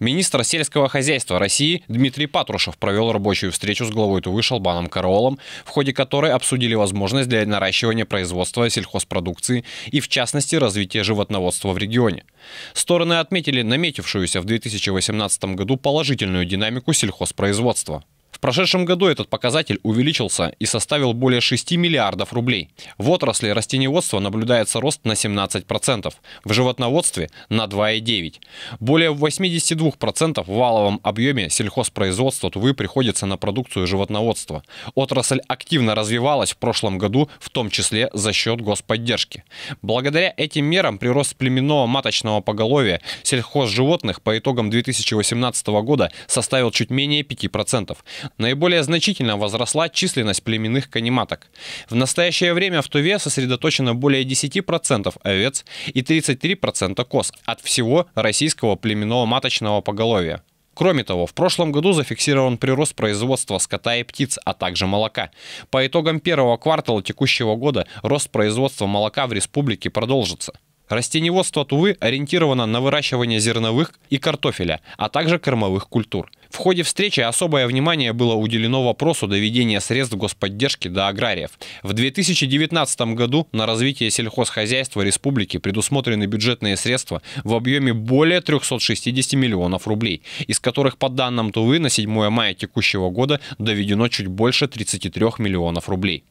Министр сельского хозяйства России Дмитрий Патрушев провел рабочую встречу с главой Тувы Шалбаном Караолом, в ходе которой обсудили возможность для наращивания производства сельхозпродукции и, в частности, развития животноводства в регионе. Стороны отметили наметившуюся в 2018 году положительную динамику сельхозпроизводства. В прошедшем году этот показатель увеличился и составил более 6 миллиардов рублей. В отрасли растениеводства наблюдается рост на 17%, в животноводстве на 2,9%. Более 82% в валовом объеме сельхозпроизводства Тувы приходится на продукцию животноводства. Отрасль активно развивалась в прошлом году, в том числе за счет господдержки. Благодаря этим мерам прирост племенного маточного поголовья сельхозживотных по итогам 2018 года составил чуть менее 5%. Наиболее значительно возросла численность племенных каниматок. В настоящее время в Туве сосредоточено более 10% овец и 33% коз от всего российского племенного маточного поголовья. Кроме того, в прошлом году зафиксирован прирост производства скота и птиц, а также молока. По итогам первого квартала текущего года рост производства молока в республике продолжится. Растеневодство Тувы ориентировано на выращивание зерновых и картофеля, а также кормовых культур. В ходе встречи особое внимание было уделено вопросу доведения средств господдержки до аграриев. В 2019 году на развитие сельхозхозяйства республики предусмотрены бюджетные средства в объеме более 360 миллионов рублей, из которых, по данным Тувы, на 7 мая текущего года доведено чуть больше 33 миллионов рублей.